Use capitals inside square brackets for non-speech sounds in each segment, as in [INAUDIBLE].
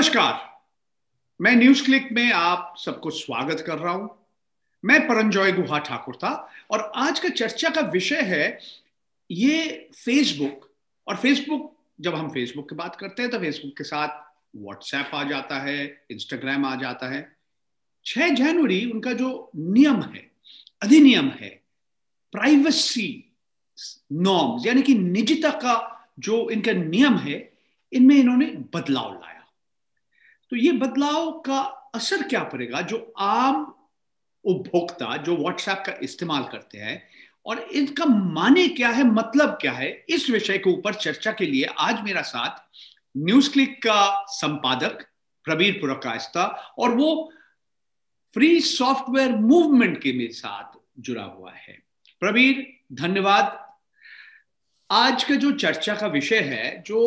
नमस्कार मैं news click में आप सबको स्वागत कर रहा हूं मैं परंजॉय गुहा ठाकुर था और आज का चर्चा का विषय है ये फेसबुक और फेसबुक जब हम फेसबुक की बात करते हैं तो फेसबुक के साथ व्हाट्सएप आ जाता है इंस्टाग्राम आ जाता है 6 जनवरी उनका जो नियम है अधिनियम है प्राइवेसी नॉर्म्स यानी कि निजता का जो इनका नियम है इनमें इन्होंने बदलाव लाया तो ये बदलाव का असर क्या पड़ेगा जो आम उपभोक्ता जो व्हाट्सएप का इस्तेमाल करते हैं और इनका माने क्या है मतलब क्या है इस विषय के ऊपर चर्चा के लिए आज मेरा साथ न्यूज क्लिक का संपादक प्रवीर पुरकाश्ता और वो फ्री सॉफ्टवेयर मूवमेंट के मेरे साथ जुड़ा हुआ है प्रवीर धन्यवाद आज का जो चर्चा का विषय है जो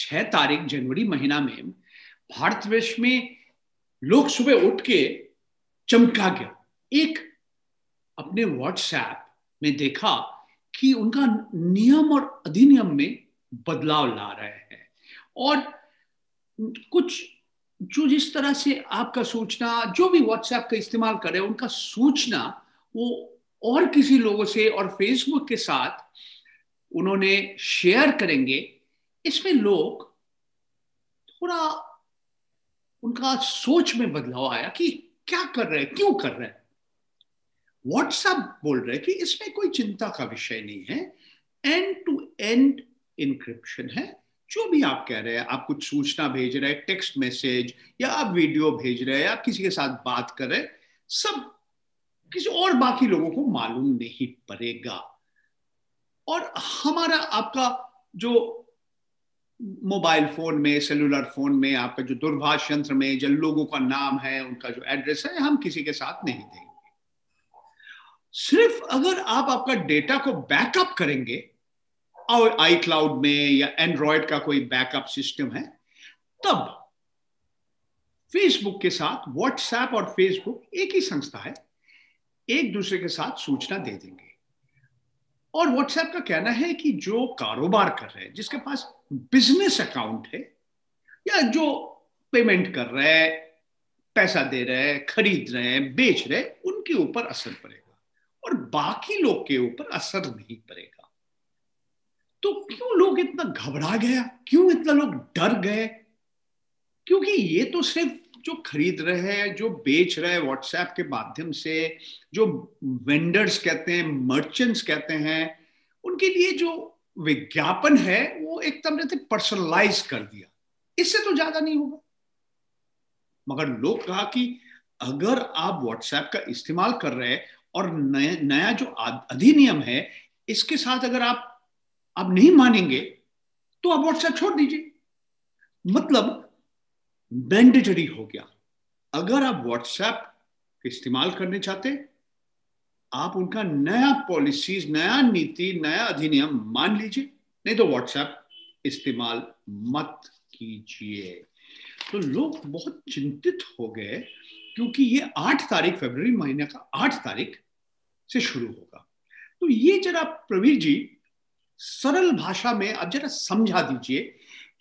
6 तारीख जनवरी महीना में भारतवर्ष में लोग सुबह उठ के चमका गया एक अपने व्हाट्सएप में देखा कि उनका नियम और अधिनियम में बदलाव ला रहे हैं और कुछ जो जिस तरह से आपका सोचना जो भी व्हाट्सएप का इस्तेमाल करे उनका सोचना वो और किसी लोगों से और फेसबुक के साथ उन्होंने शेयर करेंगे इसमें लोग थोड़ा उनका सोच में बदलाव आया कि क्या कर रहे हैं क्यों कर रहे हैं व्हाट्सएप बोल रहे कि इसमें कोई चिंता का विषय नहीं है एंड टू एंड इंक्रिप्शन है जो भी आप कह रहे हैं आप कुछ सूचना भेज रहे हैं टेक्स्ट मैसेज या आप वीडियो भेज रहे हैं आप किसी के साथ बात कर रहे सब किसी और बाकी लोगों को मालूम नहीं पड़ेगा और हमारा आपका जो मोबाइल फोन में सेलुलर फोन में आपका जो दूरभाष यंत्र में जो लोगों का नाम है उनका जो एड्रेस है हम किसी के साथ नहीं देंगे सिर्फ अगर आप आपका डेटा को बैकअप करेंगे और आई क्लाउड में या एंड्रॉयड का कोई बैकअप सिस्टम है तब फेसबुक के साथ व्हाट्सएप और फेसबुक एक ही संस्था है एक दूसरे के साथ सूचना दे देंगे और व्हाट्सएप का कहना है कि जो कारोबार कर रहे हैं जिसके पास बिजनेस अकाउंट है या जो पेमेंट कर रहे हैं पैसा दे रहे हैं खरीद रहे हैं बेच रहे हैं उनके ऊपर असर पड़ेगा और बाकी लोग के ऊपर असर नहीं पड़ेगा तो क्यों लोग इतना घबरा गया क्यों इतना लोग डर गए क्योंकि ये तो सिर्फ जो खरीद रहे हैं जो बेच रहे हैं व्हाट्सएप के माध्यम से जो वेंडर्स कहते हैं मर्चेंट्स कहते हैं उनके लिए जो विज्ञापन है वो एक तरह से पर्सनलाइज कर दिया इससे तो ज्यादा नहीं होगा मगर लोग कहा कि अगर आप व्हाट्सएप का इस्तेमाल कर रहे हैं और नया नया जो अधिनियम है इसके साथ अगर आप आप नहीं मानेंगे तो आप व्हाट्सएप छोड़ दीजिए मतलब मैंडेटरी हो गया अगर आप व्हाट्सएप इस्तेमाल करने चाहते आप उनका नया पॉलिसीज नया नीति नया अधिनियम मान लीजिए नहीं तो व्हाट्सएप इस्तेमाल मत कीजिए तो लोग बहुत चिंतित हो गए क्योंकि ये आठ तारीख फरवरी महीने का आठ तारीख से शुरू होगा तो ये जरा प्रवीर जी सरल भाषा में आप जरा समझा दीजिए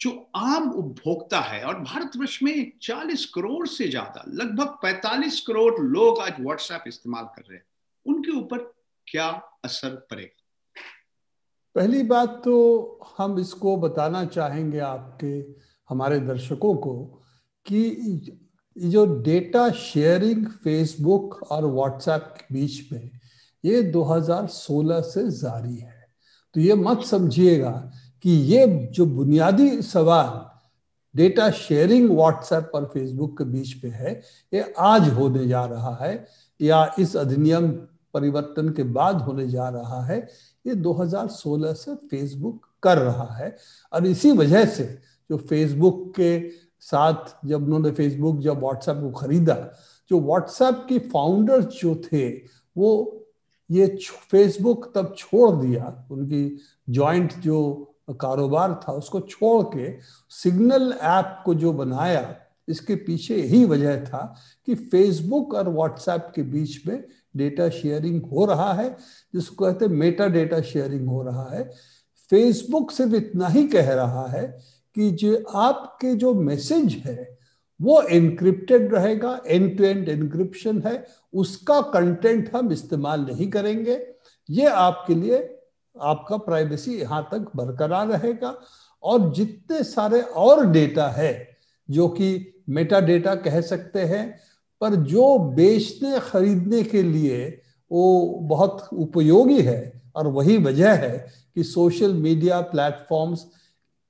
जो आम उपभोक्ता है और भारतवर्ष में 40 करोड़ से ज्यादा लगभग 45 करोड़ लोग आज व्हाट्सएप इस्तेमाल कर रहे हैं उनके ऊपर क्या असर पड़ेगा पहली बात तो हम इसको बताना चाहेंगे आपके हमारे दर्शकों को कि जो डेटा शेयरिंग फेसबुक और व्हाट्सएप के बीच में ये 2016 से जारी है तो ये मत समझिएगा कि ये जो बुनियादी सवाल डेटा शेयरिंग व्हाट्सएप और फेसबुक के बीच पे है ये आज होने जा रहा है या इस अधिनियम परिवर्तन के बाद होने जा रहा है ये 2016 से फेसबुक कर रहा है और इसी वजह से जो फेसबुक के साथ जब उन्होंने फेसबुक जब व्हाट्सएप को खरीदा जो व्हाट्सएप की फाउंडर्स जो थे वो ये फेसबुक तब छोड़ दिया उनकी जॉइंट जो कारोबार था उसको छोड़ के सिग्नल ऐप को जो बनाया इसके पीछे यही वजह था कि फेसबुक और व्हाट्सएप के बीच में डेटा शेयरिंग हो रहा है जिसको कहते हैं मेटा डेटा शेयरिंग हो रहा है फेसबुक सिर्फ इतना ही कह रहा है कि जो आपके जो मैसेज है वो इनक्रिप्टेड रहेगा एंड टू एंड एनक्रिप्शन है उसका कंटेंट हम इस्तेमाल नहीं करेंगे ये आपके लिए आपका प्राइवेसी यहाँ तक बरकरार रहेगा और जितने सारे और डेटा है जो कि मेटा डेटा कह सकते हैं पर जो बेचने खरीदने के लिए वो बहुत उपयोगी है और वही वजह है कि सोशल मीडिया प्लेटफॉर्म्स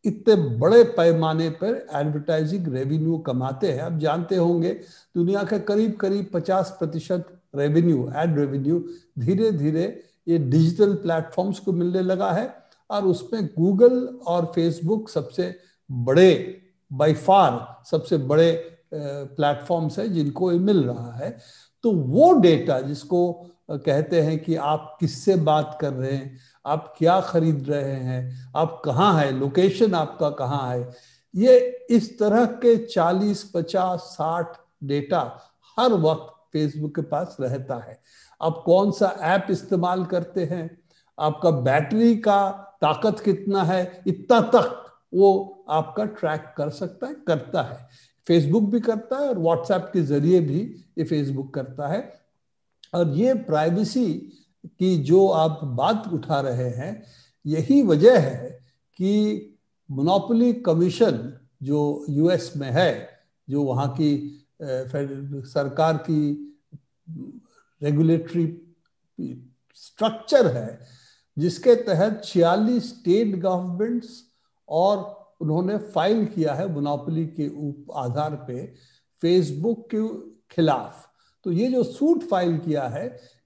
इतने बड़े पैमाने पर एडवर्टाइजिंग रेवेन्यू कमाते हैं आप जानते होंगे दुनिया के करीब करीब 50 प्रतिशत रेवेन्यू एड रेवेन्यू धीरे धीरे ये डिजिटल प्लेटफॉर्म्स को मिलने लगा है और उसमें गूगल और फेसबुक सबसे बड़े बाई फार सबसे बड़े प्लेटफॉर्म्स है जिनको ये मिल रहा है तो वो डेटा जिसको कहते हैं कि आप किससे बात कर रहे हैं आप क्या खरीद रहे हैं आप कहाँ है लोकेशन आपका कहाँ है ये इस तरह के 40, 50, 60 डेटा हर वक्त फेसबुक के पास रहता है आप कौन सा ऐप इस्तेमाल करते हैं आपका बैटरी का ताकत कितना है इतना तक वो आपका ट्रैक कर सकता है करता है फेसबुक भी करता है और व्हाट्सएप के जरिए भी ये फेसबुक करता है और ये प्राइवेसी की जो आप बात उठा रहे हैं यही वजह है कि मोनोपोली कमीशन जो यूएस में है जो वहाँ की सरकार की रेगुलेटरी स्ट्रक्चर है जिसके तहत छियालीस स्टेट गवर्नमेंट्स और उन्होंने फाइल किया है मुनापली के आधार पे फेसबुक के खिलाफ तो ये जो सूट फाइल किया है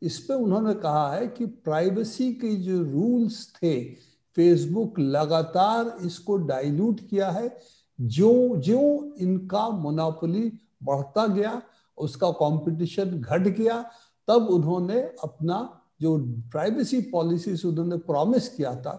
इस पर उन्होंने कहा है कि प्राइवेसी के जो रूल्स थे फेसबुक लगातार इसको डाइल्यूट किया है जो जो इनका मोनापोली बढ़ता गया उसका कंपटीशन घट गया तब उन्होंने अपना जो प्राइवेसी पॉलिसी उन्होंने प्रॉमिस किया था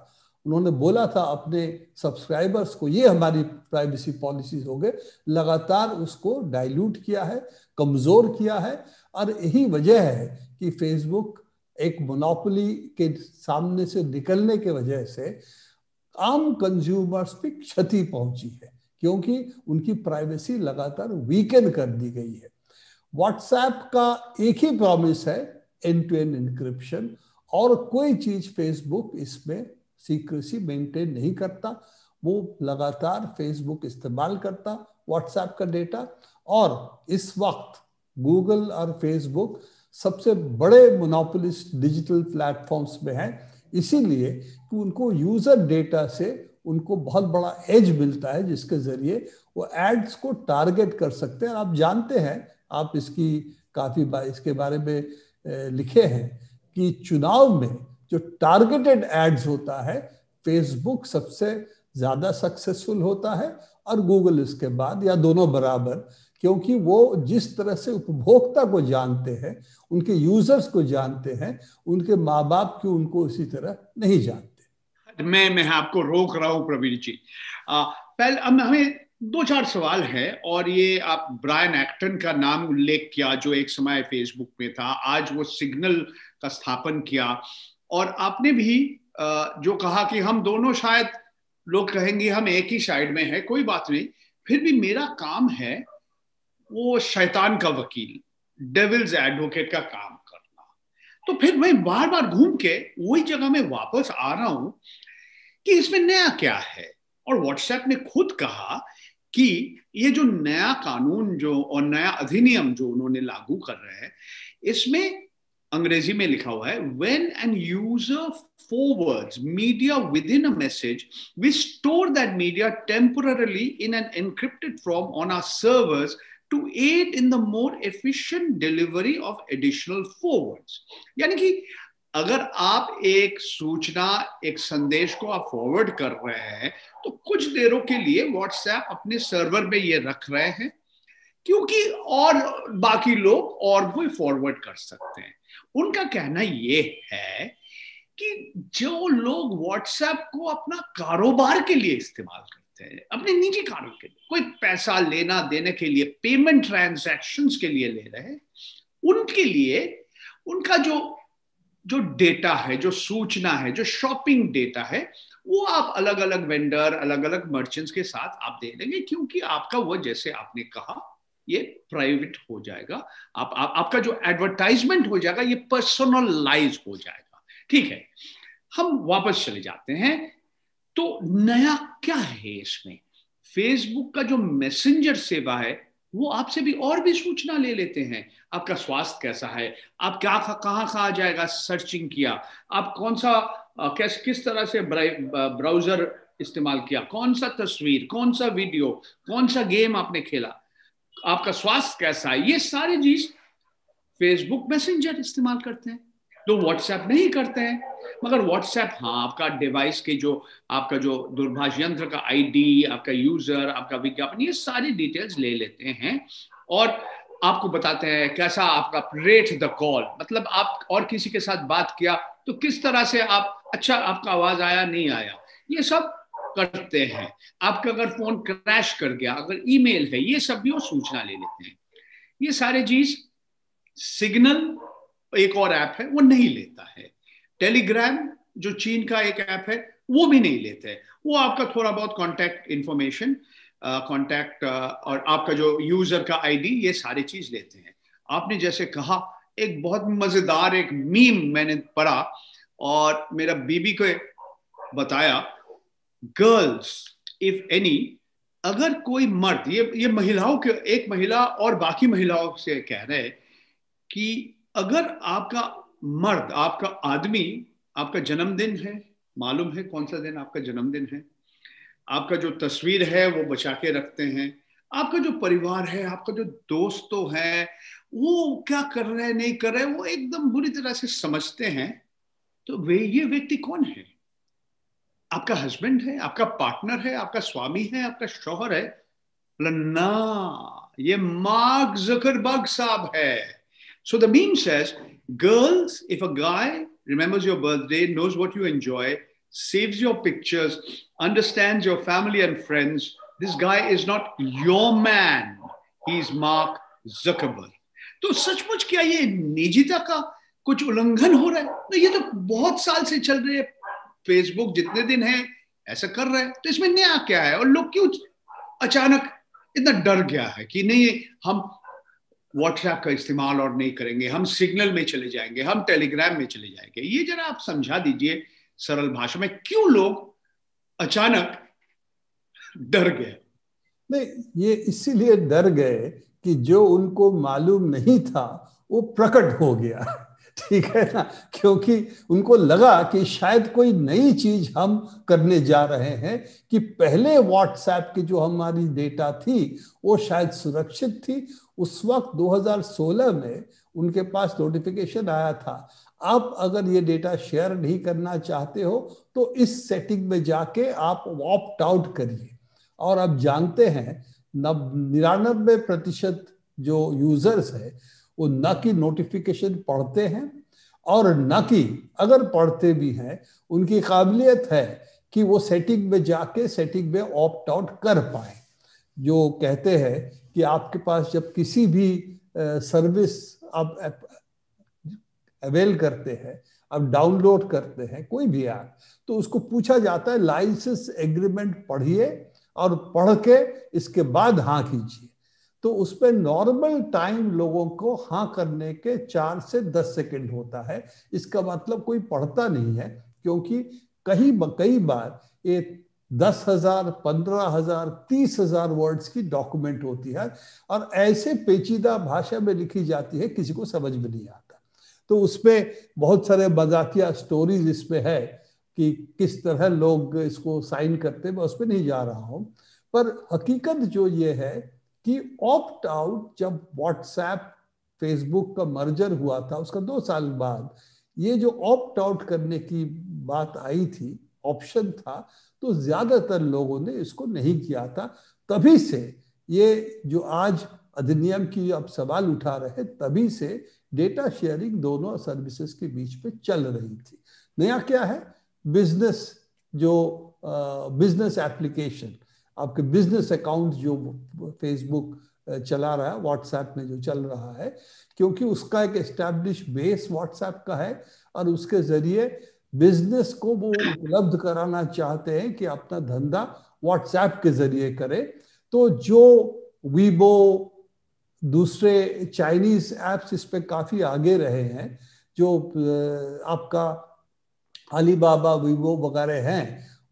उन्होंने बोला था अपने सब्सक्राइबर्स को ये हमारी प्राइवेसी पॉलिसीज हो गए लगातार उसको डाइल्यूट किया है कमज़ोर किया है और यही वजह है कि फेसबुक एक मोनोपोली के सामने से निकलने के वजह से आम कंज्यूमर्स पे क्षति पहुंची है क्योंकि उनकी प्राइवेसी लगातार वीकेंड कर दी गई है व्हाट्सएप का एक ही प्रॉमिस है एंड टू एंड इंक्रिप्शन और कोई चीज फेसबुक इसमें सीक्रेसी मेंटेन नहीं करता वो लगातार फेसबुक इस्तेमाल करता व्हाट्सएप का डेटा और इस वक्त गूगल और फेसबुक सबसे बड़े मोनोपोलिस डिजिटल प्लेटफॉर्म्स में हैं इसीलिए कि उनको यूजर डेटा से उनको बहुत बड़ा एज मिलता है जिसके जरिए वो एड्स को टारगेट कर सकते हैं आप जानते हैं आप इसकी काफ़ी इसके बारे में लिखे हैं कि चुनाव में जो टारगेटेड एड्स होता है फेसबुक सबसे ज्यादा सक्सेसफुल होता है और गूगल इसके बाद या दोनों बराबर क्योंकि वो जिस तरह से उपभोक्ता को जानते हैं उनके यूजर्स को जानते हैं उनके माँ बाप की उनको इसी तरह नहीं जानते मैं मैं आपको रोक रहा हूँ प्रवीण जी आ, पहले अब हमें दो चार सवाल है और ये आप ब्रायन एक्टन का नाम उल्लेख किया जो एक समय फेसबुक में था आज वो सिग्नल का स्थापन किया और आपने भी जो कहा कि हम दोनों शायद लोग कहेंगे हम एक ही साइड में है कोई बात नहीं फिर भी मेरा काम है वो शैतान का वकील डेविल्स एडवोकेट का काम करना तो फिर मैं बार बार घूम के वही जगह में वापस आ रहा हूं कि इसमें नया क्या है और व्हाट्सएप ने खुद कहा कि ये जो नया कानून जो और नया अधिनियम जो उन्होंने लागू कर रहे हैं इसमें अंग्रेजी में लिखा हुआ है when an user forward media within a message we store that media temporarily in an encrypted form on our servers to aid in the more efficient delivery of additional forwards यानी कि अगर आप एक सूचना एक संदेश को आप फॉरवर्ड कर रहे हैं तो कुछ देरों के लिए व्हाट्सएप अपने सर्वर में ये रख रहे हैं क्योंकि और बाकी लोग और कोई फॉरवर्ड कर सकते हैं उनका कहना ये है कि जो लोग व्हाट्सएप को अपना कारोबार के लिए इस्तेमाल करते हैं अपने निजी कारोबार के लिए कोई पैसा लेना देने के लिए पेमेंट ट्रांजेक्शन के लिए ले रहे हैं उनके लिए उनका जो जो डेटा है जो सूचना है जो शॉपिंग डेटा है वो आप अलग अलग वेंडर अलग अलग मर्चेंट्स के साथ आप दे देंगे क्योंकि आपका वो जैसे आपने कहा ये प्राइवेट हो जाएगा आप, आप आपका जो एडवर्टाइजमेंट हो जाएगा ये पर्सनलाइज हो जाएगा ठीक है हम वापस चले जाते हैं तो नया क्या है इसमें फेसबुक का जो मैसेंजर सेवा है वो आपसे भी और भी सूचना ले लेते हैं आपका स्वास्थ्य कैसा है आप क्या कहाँ कहाँ जाएगा सर्चिंग किया आप कौन सा कैस किस तरह से ब्राउजर इस्तेमाल किया कौन सा तस्वीर कौन सा वीडियो कौन सा गेम आपने खेला आपका स्वास्थ्य कैसा है ये सारी चीज फेसबुक मैसेंजर इस्तेमाल करते हैं तो व्हाट्सएप नहीं करते हैं मगर व्हाट्सएप हाँ आपका डिवाइस के जो आपका जो दूरभाष यंत्र का आईडी आपका यूजर आपका विज्ञापन ये सारी डिटेल्स ले लेते हैं और आपको बताते हैं कैसा आपका रेट द कॉल मतलब आप और किसी के साथ बात किया तो किस तरह से आप अच्छा आपका आवाज आया नहीं आया ये सब करते हैं आपका अगर फोन क्रैश कर गया अगर ईमेल है ये सब भी वो सूचना ले लेते हैं ये सारे चीज सिग्नल एक और ऐप है वो नहीं लेता है टेलीग्राम जो चीन का एक ऐप है वो भी नहीं लेते हैं वो आपका थोड़ा बहुत कॉन्टैक्ट इंफॉर्मेशन कॉन्टैक्ट और आपका जो यूजर का आईडी ये सारी चीज लेते हैं आपने जैसे कहा एक बहुत मजेदार एक मीम मैंने पढ़ा और मेरा बीबी को बताया गर्ल्स इफ एनी अगर कोई मर्द ये ये महिलाओं के एक महिला और बाकी महिलाओं से कह रहे हैं कि अगर आपका मर्द आपका आदमी आपका जन्मदिन है मालूम है कौन सा दिन आपका जन्मदिन है आपका जो तस्वीर है वो बचा के रखते हैं आपका जो परिवार है आपका जो दोस्तों है वो क्या कर रहे नहीं कर रहे वो एकदम बुरी तरह से समझते हैं तो वे ये व्यक्ति कौन है आपका हस्बैंड है आपका पार्टनर है आपका स्वामी है आपका शोहर है ना ये मार्ग जखर जकरबर्ग साहब है so the meme says girls if a guy remembers your birthday knows what you enjoy saves your pictures understand your family and friends this guy is not your man he is Mark zuckerberg तो सचमुच क्या ये निजीता का कुछ उल्लंघन हो रहा है तो ये तो बहुत साल से चल रहे हैं फेसबुक जितने दिन है ऐसा कर रहा है तो इसमें नया क्या है और लोग क्यों अचानक इतना डर गया है कि नहीं हम व्हाट्सएप का इस्तेमाल और नहीं करेंगे हम सिग्नल में चले जाएंगे हम टेलीग्राम में चले जाएंगे ये जरा आप समझा दीजिए सरल भाषा में क्यों लोग अचानक डर गए नहीं ये इसीलिए डर गए कि जो उनको मालूम नहीं था वो प्रकट हो गया ठीक है ना क्योंकि उनको लगा कि शायद कोई नई चीज हम करने जा रहे हैं कि पहले व्हाट्सएप की जो हमारी डेटा थी वो शायद सुरक्षित थी उस वक्त 2016 में उनके पास नोटिफिकेशन आया था आप अगर ये डेटा शेयर नहीं करना चाहते हो तो इस सेटिंग में जाके आप ऑप्ट आउट करिए और आप जानते हैं नब निन्यानबे प्रतिशत जो यूजर्स है वो ना कि नोटिफिकेशन पढ़ते हैं और ना कि अगर पढ़ते भी हैं उनकी काबिलियत है कि वो सेटिंग में जाके सेटिंग में ऑप्ट आउट कर पाए जो कहते हैं कि आपके पास जब किसी भी सर्विस आप अवेल करते हैं आप डाउनलोड करते हैं कोई भी ऐप तो उसको पूछा जाता है लाइसेंस एग्रीमेंट पढ़िए और पढ़ के इसके बाद हाँ कीजिए तो उसमें नॉर्मल टाइम लोगों को हाँ करने के चार से दस सेकेंड होता है इसका मतलब कोई पढ़ता नहीं है क्योंकि कई कई बार ये दस हजार पंद्रह हजार तीस हजार वर्ड्स की डॉक्यूमेंट होती है और ऐसे पेचीदा भाषा में लिखी जाती है किसी को समझ में नहीं आता तो उसमें बहुत सारे मजाकिया स्टोरीज इसमें है कि किस तरह लोग इसको साइन करते मैं उस पर नहीं जा रहा हूँ पर हकीकत जो ये है कि ऑप्ट आउट जब व्हाट्सएप फेसबुक का मर्जर हुआ था उसका दो साल बाद ये जो ऑप्ट आउट करने की बात आई थी ऑप्शन था तो ज्यादातर लोगों ने इसको नहीं किया था तभी से ये जो आज अधिनियम की जो सवाल उठा रहे तभी से डेटा शेयरिंग दोनों सर्विसेज के बीच पे चल रही थी नया क्या है बिजनेस जो बिजनेस एप्लीकेशन आपके बिजनेस अकाउंट जो फेसबुक चला रहा है व्हाट्सएप में जो चल रहा है क्योंकि उसका एक एस्टेब्लिश बेस व्हाट्सएप का है और उसके जरिए बिजनेस को वो उपलब्ध कराना चाहते हैं कि अपना धंधा व्हाट्सएप के जरिए करे तो जो वीबो दूसरे चाइनीज ऐप्स इस पर काफ़ी आगे रहे हैं जो आपका अलीबाबा वीवो वगैरह हैं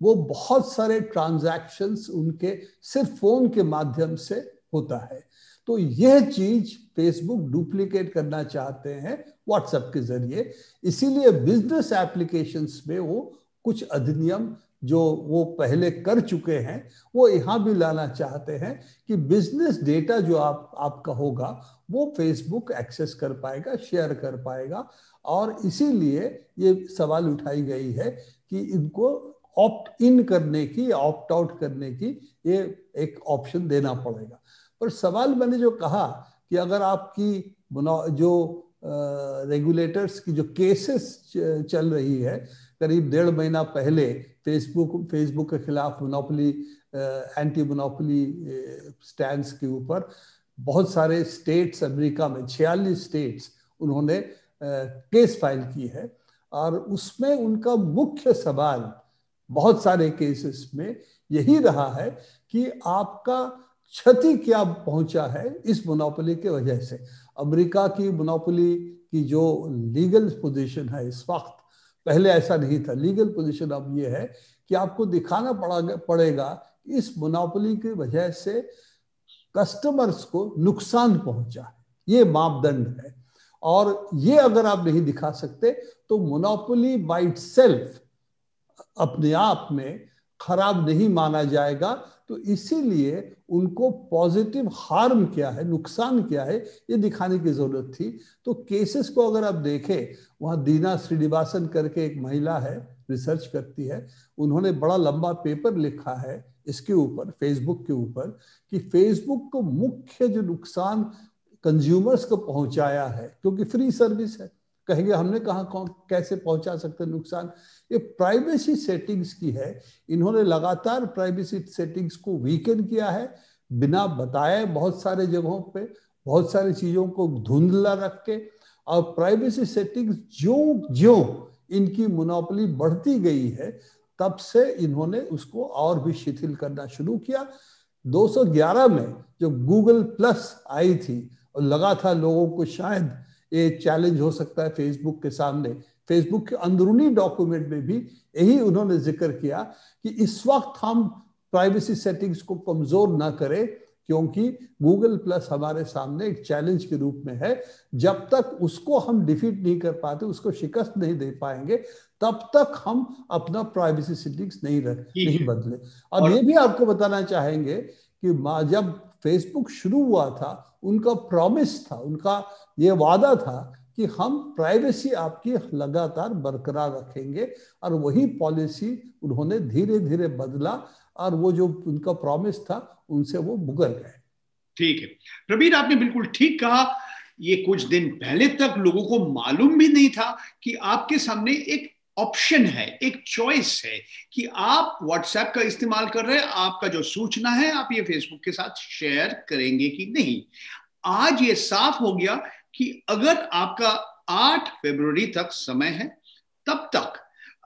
वो बहुत सारे ट्रांजैक्शंस उनके सिर्फ फोन के माध्यम से होता है तो यह चीज फेसबुक डुप्लीकेट करना चाहते हैं व्हाट्सएप के जरिए इसीलिए बिजनेस एप्लीकेशंस में वो कुछ अधिनियम जो वो पहले कर चुके हैं वो यहाँ भी लाना चाहते हैं कि बिजनेस डेटा जो आप आपका होगा वो फेसबुक एक्सेस कर पाएगा शेयर कर पाएगा और इसीलिए ये सवाल उठाई गई है कि इनको ऑप्ट इन करने की ऑप्ट आउट करने की ये एक ऑप्शन देना पड़ेगा पर सवाल मैंने जो कहा कि अगर आपकी जो रेगुलेटर्स की जो केसेस चल रही है करीब डेढ़ महीना पहले फेसबुक फेसबुक के खिलाफ मोनोपली एंटी मोनोपली स्टैंड के ऊपर बहुत सारे स्टेट्स अमेरिका में छियालीस स्टेट्स उन्होंने केस फाइल की है और उसमें उनका मुख्य सवाल बहुत सारे केसेस में यही रहा है कि आपका क्षति क्या पहुंचा है इस मोनोपोली के वजह से अमेरिका की मोनोपोली की जो लीगल पोजीशन है इस वक्त पहले ऐसा नहीं था लीगल पोजीशन अब ये है कि आपको दिखाना पड़ा पड़ेगा इस मोनोपोली की वजह से कस्टमर्स को नुकसान पहुंचा ये मापदंड है और ये अगर आप नहीं दिखा सकते तो मोनोपोली बाइट सेल्फ अपने आप में खराब नहीं माना जाएगा तो इसीलिए उनको पॉजिटिव हार्म क्या है नुकसान क्या है ये दिखाने की जरूरत थी तो केसेस को अगर आप देखें वहाँ दीना श्रीनिवासन करके एक महिला है रिसर्च करती है उन्होंने बड़ा लंबा पेपर लिखा है इसके ऊपर फेसबुक के ऊपर कि फेसबुक को मुख्य जो नुकसान कंज्यूमर्स को पहुंचाया है क्योंकि फ्री सर्विस है कहेंगे हमने कहा कैसे पहुंचा सकते नुकसान ये प्राइवेसी सेटिंग्स की है इन्होंने लगातार प्राइवेसी सेटिंग्स को वीकेंड किया है बिना बताए बहुत सारे जगहों पे बहुत सारी चीजों को धुंधला रख के और प्राइवेसी सेटिंग्स जो जो इनकी मुनापली बढ़ती गई है तब से इन्होंने उसको और भी शिथिल करना शुरू किया 211 में जो गूगल प्लस आई थी और लगा था लोगों को शायद ये चैलेंज हो सकता है फेसबुक के सामने फेसबुक के अंदरूनी डॉक्यूमेंट में भी यही उन्होंने जिक्र किया कि इस वक्त हम प्राइवेसी सेटिंग्स को कमजोर ना करें क्योंकि गूगल प्लस हमारे सामने एक चैलेंज के रूप में है जब तक उसको हम डिफीट नहीं कर पाते उसको शिकस्त नहीं दे पाएंगे तब तक हम अपना प्राइवेसी सेटिंग्स नहीं रख नहीं बदले अब और ये भी आपको बताना चाहेंगे कि जब फेसबुक शुरू हुआ था उनका प्रॉमिस था उनका ये वादा था कि हम प्राइवेसी आपकी लगातार बरकरार रखेंगे और वही पॉलिसी उन्होंने धीरे धीरे बदला और वो जो उनका प्रॉमिस था उनसे वो मुगर गए ठीक है प्रवीर आपने बिल्कुल ठीक कहा ये कुछ दिन पहले तक लोगों को मालूम भी नहीं था कि आपके सामने एक ऑप्शन है एक चॉइस है कि आप व्हाट्सएप का इस्तेमाल कर रहे हैं आपका जो सूचना है आप ये फेसबुक के साथ शेयर करेंगे कि नहीं आज ये साफ हो गया कि अगर आपका 8 फरवरी तक समय है तब तक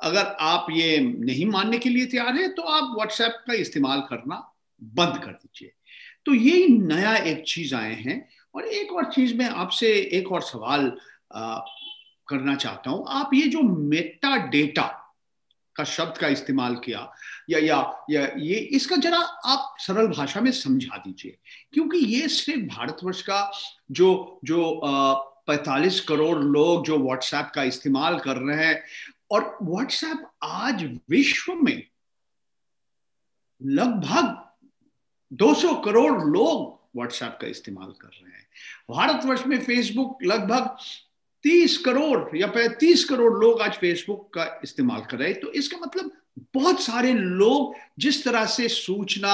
अगर आप ये नहीं मानने के लिए तैयार है तो आप व्हाट्सएप का इस्तेमाल करना बंद कर दीजिए तो ये नया एक चीज आए हैं और एक और चीज में आपसे एक और सवाल करना चाहता हूं आप ये जो मेटा डेटा का शब्द का इस्तेमाल किया या या या ये इसका जरा आप सरल भाषा में समझा दीजिए क्योंकि ये सिर्फ भारतवर्ष का जो जो पैंतालीस करोड़ लोग जो व्हाट्सएप का इस्तेमाल कर रहे हैं और व्हाट्सएप आज विश्व में लगभग 200 करोड़ लोग व्हाट्सएप का इस्तेमाल कर रहे हैं भारतवर्ष में फेसबुक लगभग तीस करोड़ या पैंतीस करोड़ लोग आज फेसबुक का इस्तेमाल कर रहे हैं तो इसका मतलब बहुत सारे लोग जिस तरह से सूचना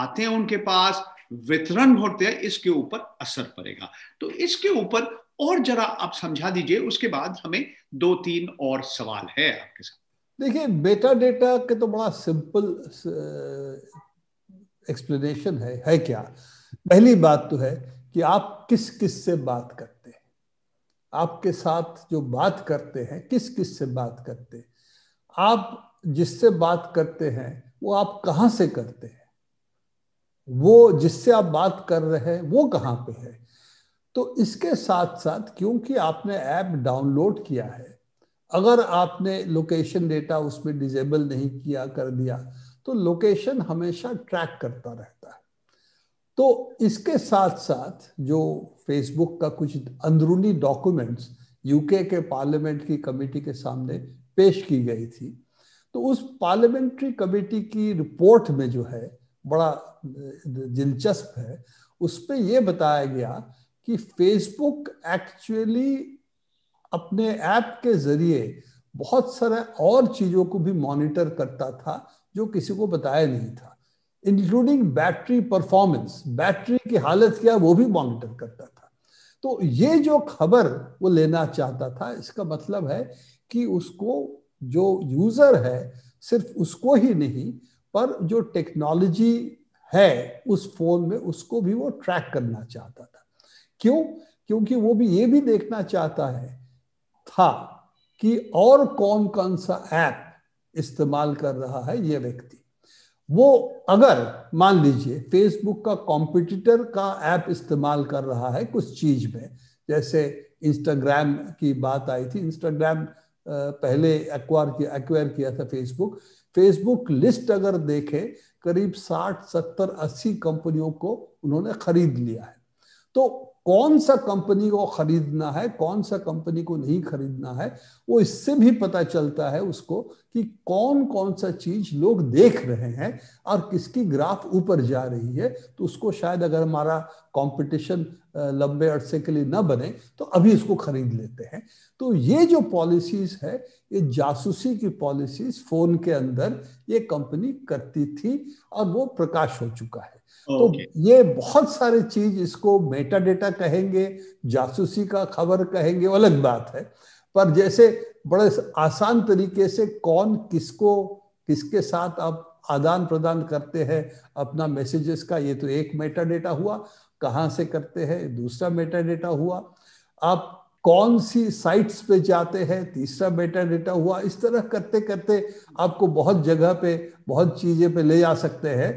आते हैं उनके पास वितरण होते हैं इसके ऊपर असर पड़ेगा तो इसके ऊपर और जरा आप समझा दीजिए उसके बाद हमें दो तीन और सवाल है आपके साथ देखिए बेटा डेटा के तो बड़ा सिंपल एक्सप्लेनेशन uh, है है क्या पहली बात तो है कि आप किस किस से बात करते आपके साथ जो बात करते हैं किस किस से बात करते हैं आप जिससे बात करते हैं वो आप कहाँ से करते हैं वो जिससे आप बात कर रहे हैं वो कहाँ पे है तो इसके साथ साथ क्योंकि आपने ऐप डाउनलोड किया है अगर आपने लोकेशन डेटा उसमें डिजेबल नहीं किया कर दिया तो लोकेशन हमेशा ट्रैक करता रहता है तो इसके साथ साथ जो फेसबुक का कुछ अंदरूनी डॉक्यूमेंट्स यूके के पार्लियामेंट की कमेटी के सामने पेश की गई थी तो उस पार्लियामेंट्री कमेटी की रिपोर्ट में जो है बड़ा दिलचस्प है उस पर यह बताया गया कि फेसबुक एक्चुअली अपने ऐप के जरिए बहुत सारे और चीज़ों को भी मॉनिटर करता था जो किसी को बताया नहीं था इंक्लूडिंग बैटरी परफॉर्मेंस बैटरी की हालत क्या वो भी मॉनिटर करता था तो ये जो खबर वो लेना चाहता था इसका मतलब है कि उसको जो यूजर है सिर्फ उसको ही नहीं पर जो टेक्नोलॉजी है उस फोन में उसको भी वो ट्रैक करना चाहता था क्यों क्योंकि वो भी ये भी देखना चाहता है था कि और कौन कौन सा ऐप इस्तेमाल कर रहा है ये व्यक्ति वो अगर मान लीजिए फेसबुक का कॉम्पिटिटर का ऐप इस्तेमाल कर रहा है कुछ चीज में जैसे इंस्टाग्राम की बात आई थी इंस्टाग्राम पहले एक्वायर किया एक्वायर किया था फेसबुक फेसबुक लिस्ट अगर देखें करीब 60 70 80 कंपनियों को उन्होंने खरीद लिया है तो कौन सा कंपनी को खरीदना है कौन सा कंपनी को नहीं खरीदना है वो इससे भी पता चलता है उसको कि कौन कौन सा चीज लोग देख रहे हैं और किसकी ग्राफ ऊपर जा रही है तो उसको शायद अगर हमारा कंपटीशन लंबे अरसे के लिए ना बने तो अभी इसको खरीद लेते हैं तो ये जो पॉलिसीज है ये जासूसी की पॉलिसीज फोन के अंदर ये कंपनी करती थी और वो प्रकाश हो चुका है तो ये बहुत सारे चीज इसको मेटा डेटा कहेंगे जासूसी का खबर कहेंगे अलग बात है पर जैसे बड़े आसान तरीके से कौन किसको किसके साथ आप आदान प्रदान करते हैं अपना मैसेजेस का ये तो एक मेटा डेटा हुआ कहाँ से करते हैं दूसरा मेटा डेटा हुआ आप कौन सी साइट्स पे जाते हैं तीसरा मेटा डेटा हुआ इस तरह करते करते आपको बहुत जगह पे बहुत चीजें पे ले जा सकते हैं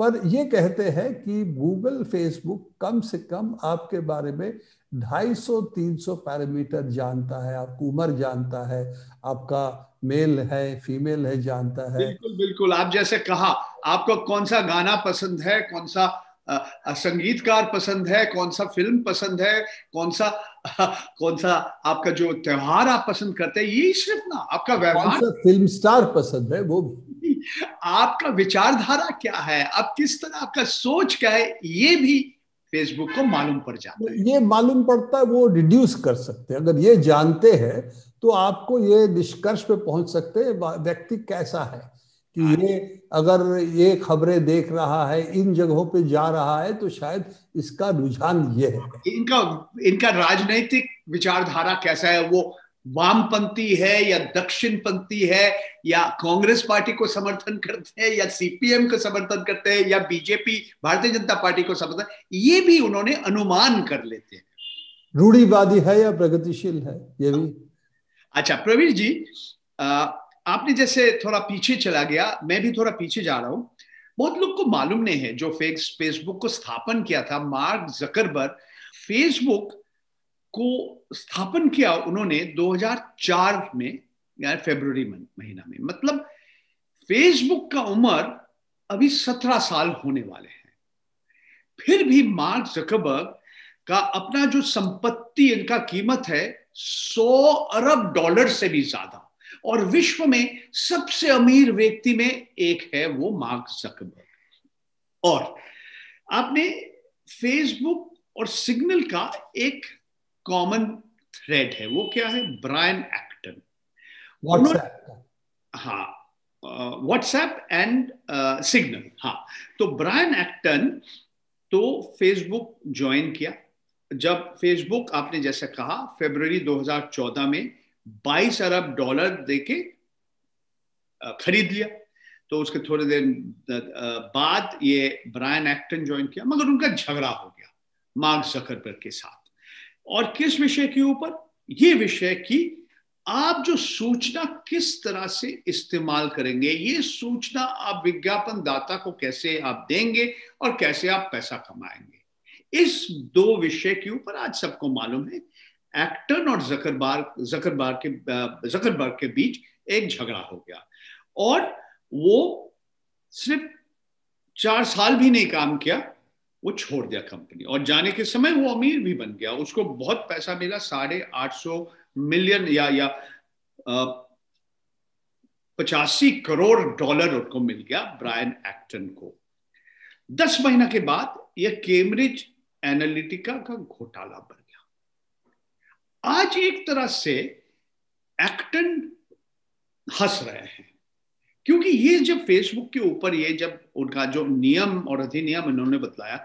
पर ये कहते हैं कि गूगल फेसबुक कम से कम आपके बारे में 250-300 पैरामीटर जानता है आपकी उम्र जानता है आपका मेल है फीमेल है जानता है बिल्कुल बिल्कुल आप जैसे कहा आपको कौन सा गाना पसंद है कौन सा संगीतकार पसंद है कौन सा फिल्म पसंद है कौन सा [LAUGHS] कौन सा आपका जो त्योहार आप पसंद करते हैं ये सिर्फ ना आपका व्यवहार फिल्म स्टार पसंद है वो भी आपका विचारधारा क्या है आप किस तरह का सोच क्या है ये भी फेसबुक को मालूम पड़ जाता है ये मालूम पड़ता है वो रिड्यूस कर सकते हैं अगर ये जानते हैं तो आपको ये निष्कर्ष पे पहुंच सकते हैं व्यक्ति कैसा है कि हाँ। ये अगर ये खबरें देख रहा है इन जगहों पे जा रहा है तो शायद इसका रुझान ये है इनका इनका राजनीतिक विचारधारा कैसा है वो वामपंथी है या दक्षिणपंथी है या कांग्रेस पार्टी को समर्थन करते हैं या सीपीएम को समर्थन करते हैं या बीजेपी भारतीय जनता पार्टी को समर्थन ये भी उन्होंने अनुमान कर लेते हैं रूढ़ीवादी है या प्रगतिशील है ये भी अच्छा प्रवीण जी आपने जैसे थोड़ा पीछे चला गया मैं भी थोड़ा पीछे जा रहा हूं बहुत लोग को मालूम नहीं है जो फेक फेसबुक को स्थापन किया था मार्क जकरबर्ग फेसबुक को स्थापन किया उन्होंने 2004 में या फेब्रुवरी महीना में मतलब फेसबुक का उम्र अभी 17 साल होने वाले हैं फिर भी मार्क जकबर्ग का अपना जो संपत्ति इनका कीमत है 100 अरब डॉलर से भी ज्यादा और विश्व में सबसे अमीर व्यक्ति में एक है वो मार्क जकबर्ग और आपने फेसबुक और सिग्नल का एक कॉमन थ्रेड है वो क्या है Brian Acton WhatsApp and Signal हाँ तो ब्रायन एक्टन तो फेसबुक ज्वाइन किया जब फेसबुक आपने जैसा कहा फरवरी 2014 में 22 अरब डॉलर देके खरीद लिया तो उसके थोड़े देर बाद ये ब्रायन एक्टन ज्वाइन किया मगर उनका झगड़ा हो गया मार्क जकरबर्ग के साथ और किस विषय के ऊपर ये विषय की आप जो सूचना किस तरह से इस्तेमाल करेंगे ये सूचना आप विज्ञापन दाता को कैसे आप देंगे और कैसे आप पैसा कमाएंगे इस दो विषय के ऊपर आज सबको मालूम है एक्टन और जकरबार जकरबार के जकरबार के बीच एक झगड़ा हो गया और वो सिर्फ चार साल भी नहीं काम किया वो छोड़ दिया कंपनी और जाने के समय वो अमीर भी बन गया उसको बहुत पैसा मिला साढ़े आठ सौ मिलियन या या पचासी करोड़ डॉलर उनको मिल गया ब्रायन एक्टन को दस महीना के बाद यह कैम्ब्रिज एनालिटिका का घोटाला बन गया आज एक तरह से एक्टन हंस रहे हैं क्योंकि ये जब फेसबुक के ऊपर ये जब उनका जो नियम और अधिनियम इन्होंने बतलाया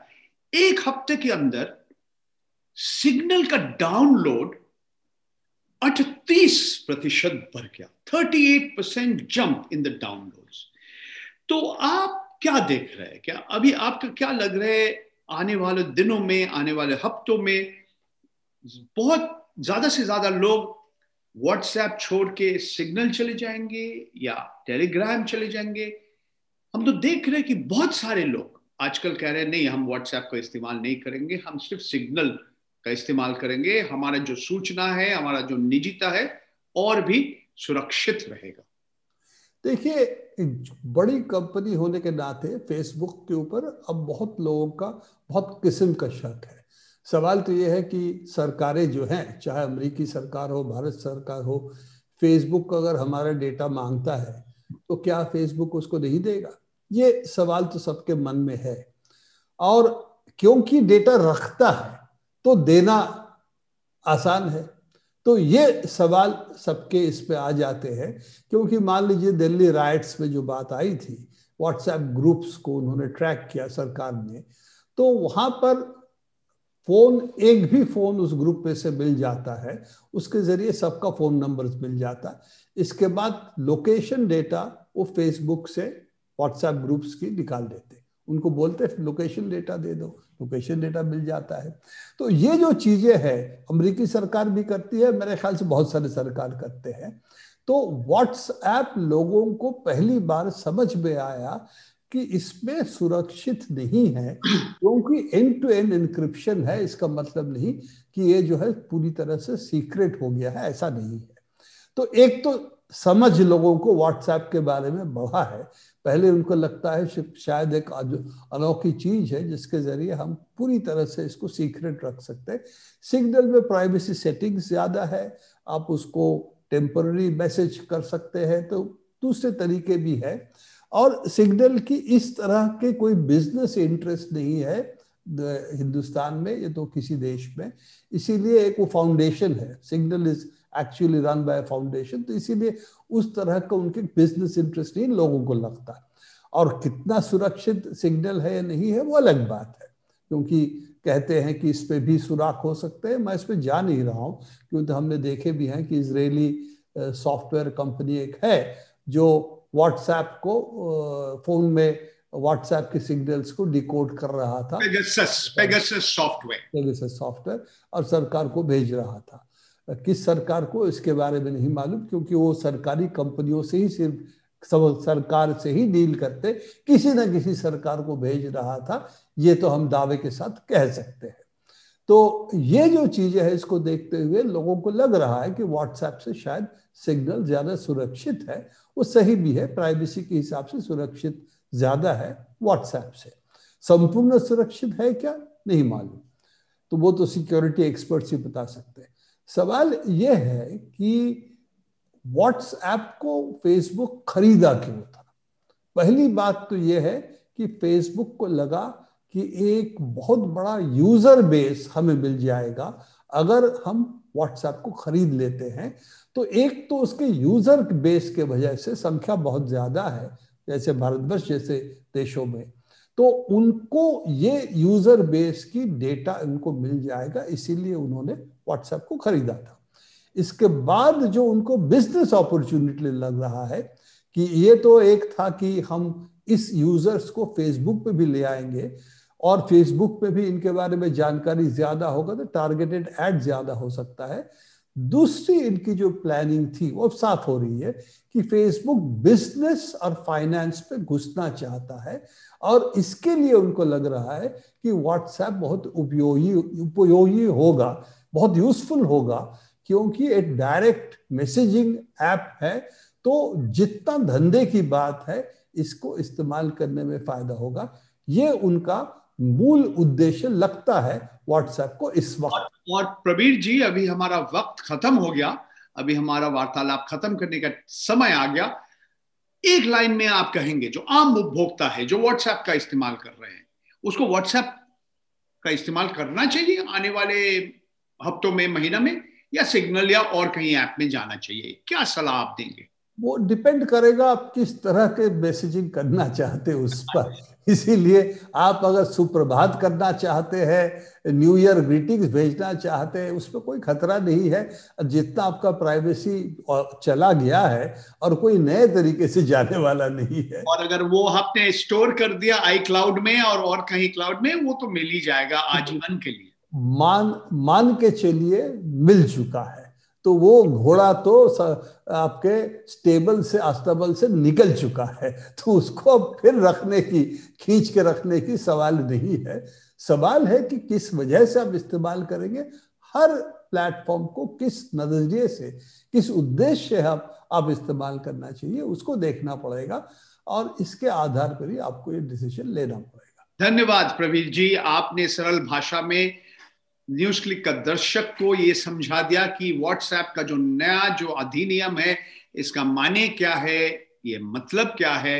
एक हफ्ते के अंदर सिग्नल का डाउनलोड 38 प्रतिशत बढ़ गया 38 percent jump in the downloads तो आप क्या देख रहे हैं क्या अभी आपका क्या लग रहा है आने वाले दिनों में आने वाले हफ्तों में बहुत ज्यादा से ज्यादा लोग व्हाट्सएप छोड़ के सिग्नल चले जाएंगे या टेलीग्राम चले जाएंगे हम तो देख रहे हैं कि बहुत सारे लोग आजकल कह रहे हैं नहीं हम व्हाट्सएप का इस्तेमाल नहीं करेंगे हम सिर्फ सिग्नल का इस्तेमाल करेंगे हमारा जो सूचना है हमारा जो निजीता है और भी सुरक्षित रहेगा देखिए बड़ी कंपनी होने के नाते फेसबुक के ऊपर अब बहुत लोगों का बहुत किस्म का शक है सवाल तो ये है कि सरकारें जो हैं चाहे अमेरिकी सरकार हो भारत सरकार हो फेसबुक अगर हमारा डेटा मांगता है तो क्या फेसबुक उसको नहीं देगा ये सवाल तो सबके मन में है और क्योंकि डेटा रखता है तो देना आसान है तो ये सवाल सबके इस पे आ जाते हैं क्योंकि मान लीजिए दिल्ली राइट्स में जो बात आई थी व्हाट्सएप ग्रुप्स को उन्होंने ट्रैक किया सरकार ने तो वहां पर फोन एक भी फोन उस ग्रुप में से मिल जाता है उसके जरिए सबका फोन नंबर मिल जाता है इसके बाद लोकेशन डेटा वो फेसबुक से व्हाट्सएप ग्रुप्स की निकाल देते उनको बोलते लोकेशन डेटा दे दो लोकेशन डेटा मिल जाता है तो ये जो चीजें हैं अमेरिकी सरकार भी करती है मेरे ख्याल से बहुत सारे सरकार करते हैं तो व्हाट्सएप लोगों को पहली बार समझ में आया कि इसमें सुरक्षित नहीं है क्योंकि एंड टू एंड इंक्रिप्शन है इसका मतलब नहीं कि ये जो है पूरी तरह से सीक्रेट हो गया है ऐसा नहीं है तो एक तो समझ लोगों को व्हाट्सएप के बारे में बढ़ा है पहले उनको लगता है शायद एक अनोखी चीज है जिसके जरिए हम पूरी तरह से इसको सीक्रेट रख सकते हैं सिग्नल में प्राइवेसी सेटिंग ज्यादा है आप उसको टेम्पररी मैसेज कर सकते हैं तो दूसरे तरीके भी है और सिग्नल की इस तरह के कोई बिजनेस इंटरेस्ट नहीं है हिंदुस्तान में ये तो किसी देश में इसीलिए एक वो फाउंडेशन है Signal is actually run by foundation तो इसीलिए उस तरह का उनके बिजनेस इंटरेस्ट नहीं लोगों को लगता और कितना सुरक्षित सिग्नल है या नहीं है वो अलग बात है क्योंकि कहते हैं कि इस पर भी सुराख हो सकते हैं मैं इस पर जा नहीं रहा हूँ क्योंकि हमने देखे भी हैं कि इसराइली सॉफ्टवेयर कंपनी एक है जो व्हाट्सएप को फोन में व्हाट्सएप के सिग्नल्स को डिकोड कर रहा था सॉफ्टवेयर सॉफ्टवेयर और सरकार को भेज रहा था किस सरकार को इसके बारे में नहीं मालूम क्योंकि वो सरकारी कंपनियों से ही सिर्फ सब सरकार से ही डील करते किसी न किसी सरकार को भेज रहा था ये तो हम दावे के साथ कह सकते हैं तो ये जो चीजें है इसको देखते हुए लोगों को लग रहा है कि व्हाट्सएप से शायद सिग्नल ज्यादा सुरक्षित है वो सही भी है प्राइवेसी के हिसाब से सुरक्षित ज़्यादा है व्हाट्सएप से संपूर्ण सुरक्षित है क्या नहीं मालूम तो वो तो सिक्योरिटी एक्सपर्ट्स ही बता सकते हैं सवाल यह है कि व्हाट्सएप को फेसबुक खरीदा क्यों था पहली बात तो यह है कि फेसबुक को लगा कि एक बहुत बड़ा यूजर बेस हमें मिल जाएगा अगर हम व्हाट्सएप को खरीद लेते हैं तो एक तो उसके यूजर बेस के वजह से संख्या बहुत ज्यादा है जैसे भारतवर्ष जैसे देशों में तो उनको ये यूजर बेस की डेटा उनको मिल जाएगा इसीलिए उन्होंने व्हाट्सएप को खरीदा था इसके बाद जो उनको बिजनेस अपॉर्चुनिटी लग रहा है कि ये तो एक था कि हम इस यूजर्स को फेसबुक पे भी ले आएंगे और फेसबुक पे भी इनके बारे में जानकारी ज्यादा होगा तो टारगेटेड एड ज्यादा हो सकता है दूसरी इनकी जो प्लानिंग थी वो साफ हो रही है कि फेसबुक बिजनेस और फाइनेंस पे घुसना चाहता है और इसके लिए उनको लग रहा है कि व्हाट्सएप बहुत उपयोगी उपयोगी होगा बहुत यूजफुल होगा क्योंकि एक डायरेक्ट मैसेजिंग ऐप है तो जितना धंधे की बात है इसको इस्तेमाल करने में फायदा होगा ये उनका मूल उद्देश्य लगता है व्हाट्सएप को इस वक्त और प्रवीर जी अभी हमारा वक्त खत्म हो गया अभी हमारा वार्तालाप खत्म करने का समय आ गया एक लाइन में आप कहेंगे जो आम उपभोक्ता है जो व्हाट्सएप का इस्तेमाल कर रहे हैं उसको व्हाट्सएप का इस्तेमाल करना चाहिए आने वाले हफ्तों में महीना में या सिग्नल या और कहीं ऐप में जाना चाहिए क्या सलाह आप देंगे वो डिपेंड करेगा आप किस तरह के मैसेजिंग करना चाहते उस पर इसीलिए आप अगर सुप्रभात करना चाहते हैं न्यू ईयर ग्रीटिंग्स भेजना चाहते हैं पर कोई खतरा नहीं है जितना आपका प्राइवेसी चला गया है और कोई नए तरीके से जाने वाला नहीं है और अगर वो आपने स्टोर कर दिया आई क्लाउड में और, और कहीं क्लाउड में वो तो मिल ही जाएगा आजीवन के लिए मान मान के चलिए मिल चुका है तो वो घोड़ा तो आपके स्टेबल से आस्ताबल से निकल चुका है तो उसको अब फिर रखने की खींच के रखने की सवाल नहीं है सवाल है कि किस वजह से आप इस्तेमाल करेंगे हर प्लेटफॉर्म को किस नजरिए से किस उद्देश्य से आप, आप इस्तेमाल करना चाहिए उसको देखना पड़ेगा और इसके आधार पर ही आपको ये डिसीजन लेना पड़ेगा धन्यवाद प्रवीर जी आपने सरल भाषा में न्यूज क्लिक का दर्शक को ये समझा दिया कि व्हाट्सएप का जो नया जो अधिनियम है इसका माने क्या है ये मतलब क्या है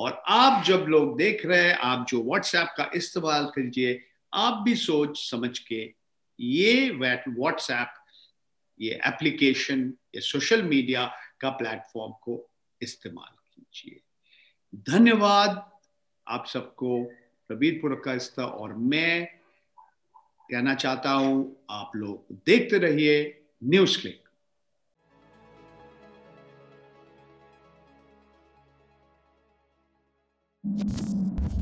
और आप जब लोग देख रहे हैं आप जो व्हाट्सएप का इस्तेमाल करिए आप भी सोच समझ के ये व्हाट्सएप ये एप्लीकेशन ये सोशल मीडिया का प्लेटफॉर्म को इस्तेमाल कीजिए धन्यवाद आप सबको प्रवीर पुरस्ता और मैं कहना चाहता हूं आप लोग देखते रहिए न्यूज क्लिक Thank you.